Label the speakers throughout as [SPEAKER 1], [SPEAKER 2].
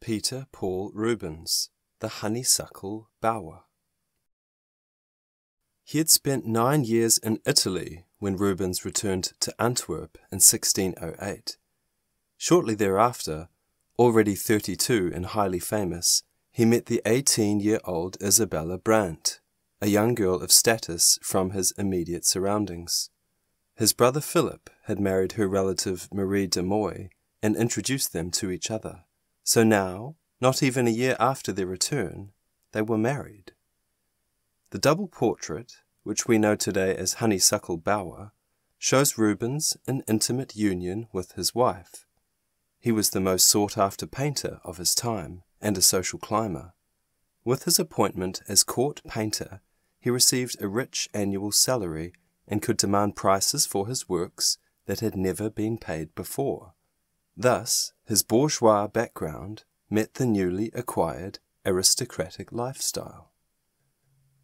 [SPEAKER 1] Peter Paul Rubens, The Honeysuckle Bower. He had spent nine years in Italy when Rubens returned to Antwerp in 1608. Shortly thereafter, already 32 and highly famous, he met the 18 year old Isabella Brandt, a young girl of status from his immediate surroundings. His brother Philip had married her relative Marie de Moy and introduced them to each other. So now, not even a year after their return, they were married. The double portrait, which we know today as Honeysuckle Bower, shows Rubens in intimate union with his wife. He was the most sought after painter of his time and a social climber. With his appointment as court painter, he received a rich annual salary and could demand prices for his works that had never been paid before. Thus, his bourgeois background met the newly acquired aristocratic lifestyle.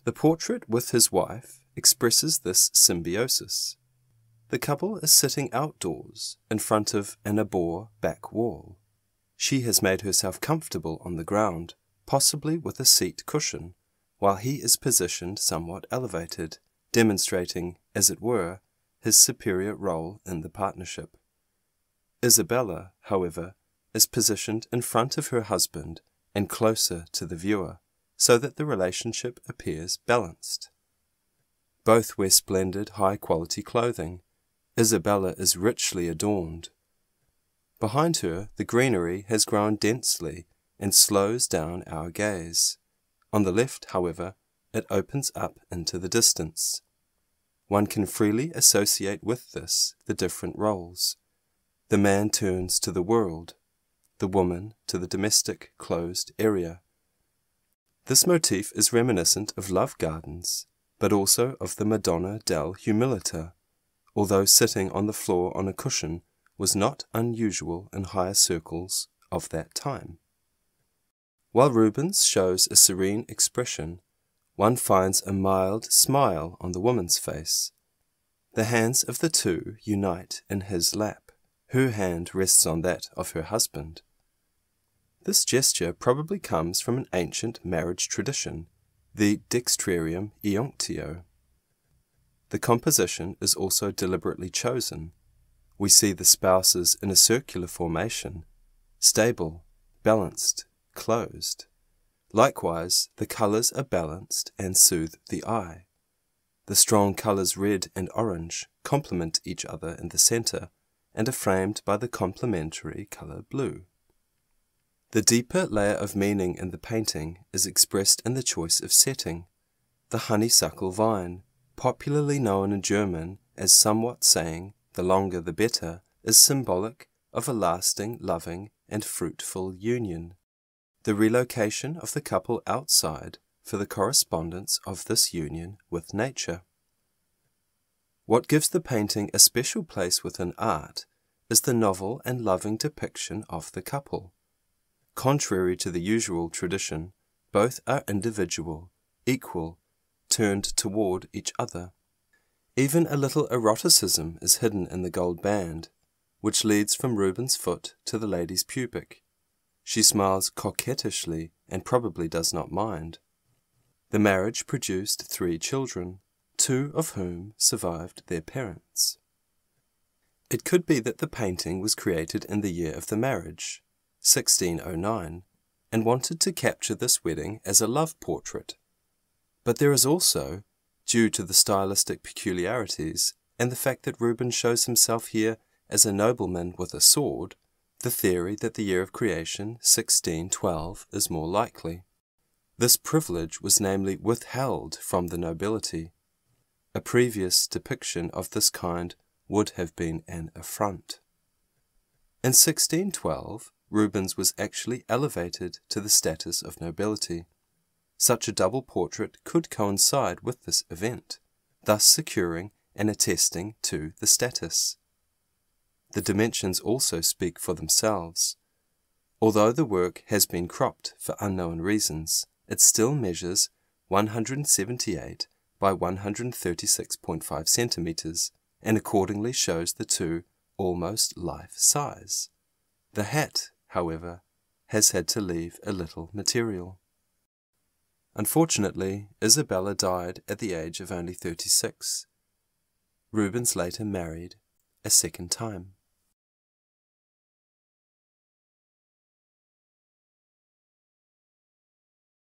[SPEAKER 1] The portrait with his wife expresses this symbiosis. The couple is sitting outdoors in front of an abor back wall. She has made herself comfortable on the ground, possibly with a seat cushion, while he is positioned somewhat elevated, demonstrating, as it were, his superior role in the partnership. Isabella, however, is positioned in front of her husband and closer to the viewer, so that the relationship appears balanced. Both wear splendid, high quality clothing. Isabella is richly adorned. Behind her, the greenery has grown densely and slows down our gaze. On the left, however, it opens up into the distance. One can freely associate with this the different roles the man turns to the world, the woman to the domestic, closed area. This motif is reminiscent of love gardens, but also of the Madonna del Humilita, although sitting on the floor on a cushion was not unusual in higher circles of that time. While Rubens shows a serene expression, one finds a mild smile on the woman's face. The hands of the two unite in his lap her hand rests on that of her husband. This gesture probably comes from an ancient marriage tradition, the dextrarium eonctio. The composition is also deliberately chosen. We see the spouses in a circular formation, stable, balanced, closed. Likewise, the colours are balanced and soothe the eye. The strong colours red and orange complement each other in the centre, and are framed by the complementary colour blue. The deeper layer of meaning in the painting is expressed in the choice of setting. The honeysuckle vine, popularly known in German as somewhat saying, the longer the better, is symbolic of a lasting, loving, and fruitful union. The relocation of the couple outside for the correspondence of this union with nature. What gives the painting a special place within art is the novel and loving depiction of the couple. Contrary to the usual tradition, both are individual, equal, turned toward each other. Even a little eroticism is hidden in the gold band, which leads from Reuben's foot to the lady's pubic. She smiles coquettishly and probably does not mind. The marriage produced three children two of whom survived their parents. It could be that the painting was created in the year of the marriage, 1609, and wanted to capture this wedding as a love portrait. But there is also, due to the stylistic peculiarities and the fact that Rubens shows himself here as a nobleman with a sword, the theory that the year of creation, 1612, is more likely. This privilege was namely withheld from the nobility a previous depiction of this kind would have been an affront. In 1612, Rubens was actually elevated to the status of nobility. Such a double portrait could coincide with this event, thus securing and attesting to the status. The dimensions also speak for themselves. Although the work has been cropped for unknown reasons, it still measures 178 by 136.5 centimeters and accordingly shows the two almost life size. The hat, however, has had to leave a little material. Unfortunately, Isabella died at the age of only 36. Rubens later married a second time.